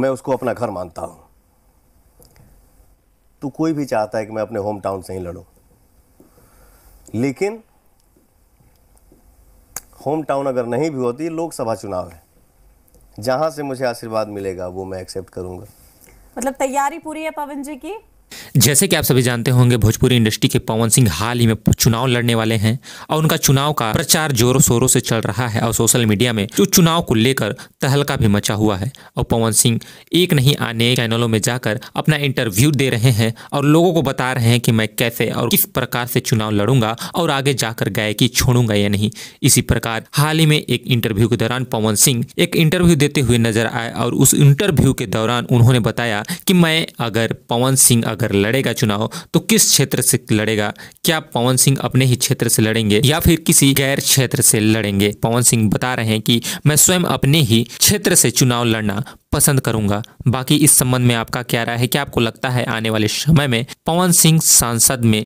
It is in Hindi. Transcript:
मैं उसको अपना घर मानता हूँ तो कोई भी चाहता है कि मैं अपने होम टाउन से ही लड़ूँ लेकिन होम टाउन अगर नहीं भी होती लोकसभा चुनाव है जहां से मुझे आशीर्वाद मिलेगा वो मैं एक्सेप्ट करूंगा मतलब तैयारी पूरी है पवन जी की जैसे कि आप सभी जानते होंगे भोजपुरी इंडस्ट्री के पवन सिंह हाल ही में चुनाव लड़ने वाले हैं और उनका चुनाव का प्रचार जोरों शोरों से चल रहा है और सोशल मीडिया में जो चुनाव को लेकर तहलका तो भी मचा हुआ है और पवन सिंह एक नहीं आने चैनलों में जाकर अपना इंटरव्यू दे रहे हैं और लोगों को बता रहे हैं कि मैं कैसे और किस प्रकार से चुनाव लड़ूंगा और आगे जाकर गायकी छोड़ूंगा या नहीं इसी प्रकार हाल ही में एक इंटरव्यू के दौरान पवन सिंह एक इंटरव्यू देते हुए नजर आए और उस इंटरव्यू के दौरान उन्होंने बताया कि मैं अगर पवन सिंह अगर लड़ेगा चुनाव तो किस क्षेत्र से लड़ेगा क्या पवन सिंह अपने ही क्षेत्र से लड़ेंगे या फिर किसी गैर क्षेत्र से लड़ेंगे पवन सिंह बता रहे हैं कि मैं स्वयं अपने ही क्षेत्र से चुनाव लड़ना पसंद करूंगा बाकी इस संबंध में आपका क्या राय है क्या आपको लगता है आने वाले समय में पवन सिंह सांसद में